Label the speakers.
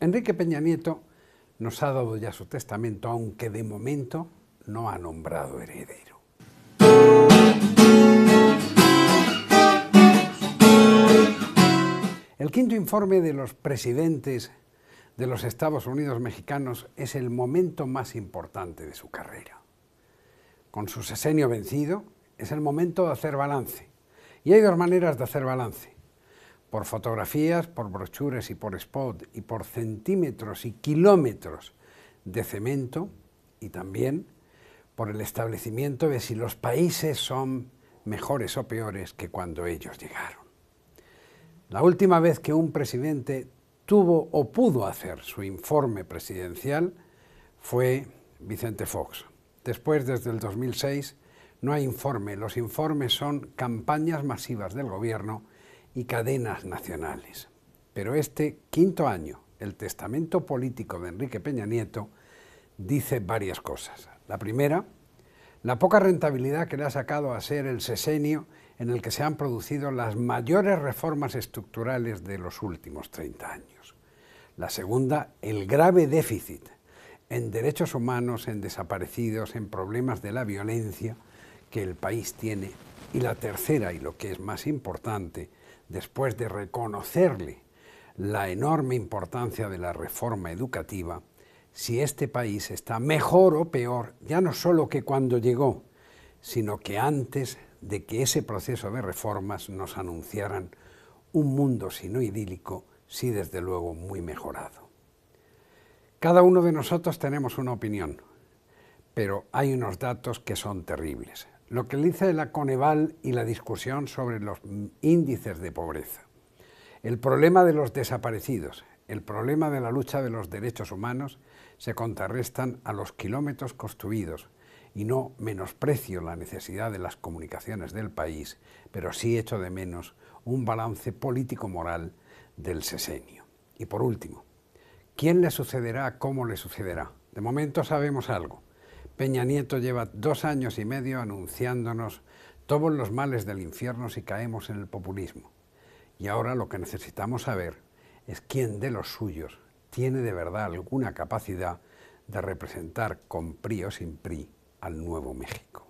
Speaker 1: Enrique Peña Nieto nos ha dado ya su testamento, aunque de momento no ha nombrado heredero. El quinto informe de los presidentes de los Estados Unidos mexicanos es el momento más importante de su carrera. Con su sesenio vencido, es el momento de hacer balance. Y hay dos maneras de hacer balance por fotografías, por brochures y por spot y por centímetros y kilómetros de cemento y también por el establecimiento de si los países son mejores o peores que cuando ellos llegaron. La última vez que un presidente tuvo o pudo hacer su informe presidencial fue Vicente Fox. Después, desde el 2006, no hay informe. Los informes son campañas masivas del gobierno y cadenas nacionales. Pero este quinto año, el testamento político de Enrique Peña Nieto, dice varias cosas. La primera, la poca rentabilidad que le ha sacado a ser el sesenio en el que se han producido las mayores reformas estructurales de los últimos 30 años. La segunda, el grave déficit en derechos humanos, en desaparecidos, en problemas de la violencia que el país tiene. Y la tercera, y lo que es más importante, después de reconocerle la enorme importancia de la reforma educativa, si este país está mejor o peor, ya no solo que cuando llegó, sino que antes de que ese proceso de reformas nos anunciaran un mundo sino idílico, sí desde luego muy mejorado. Cada uno de nosotros tenemos una opinión, pero hay unos datos que son terribles lo que dice la Coneval y la discusión sobre los índices de pobreza, el problema de los desaparecidos, el problema de la lucha de los derechos humanos se contrarrestan a los kilómetros construidos y no menosprecio la necesidad de las comunicaciones del país, pero sí echo de menos un balance político-moral del sesenio. Y por último, ¿quién le sucederá, cómo le sucederá? De momento sabemos algo, Peña Nieto lleva dos años y medio anunciándonos todos los males del infierno si caemos en el populismo. Y ahora lo que necesitamos saber es quién de los suyos tiene de verdad alguna capacidad de representar con PRI o sin PRI al Nuevo México.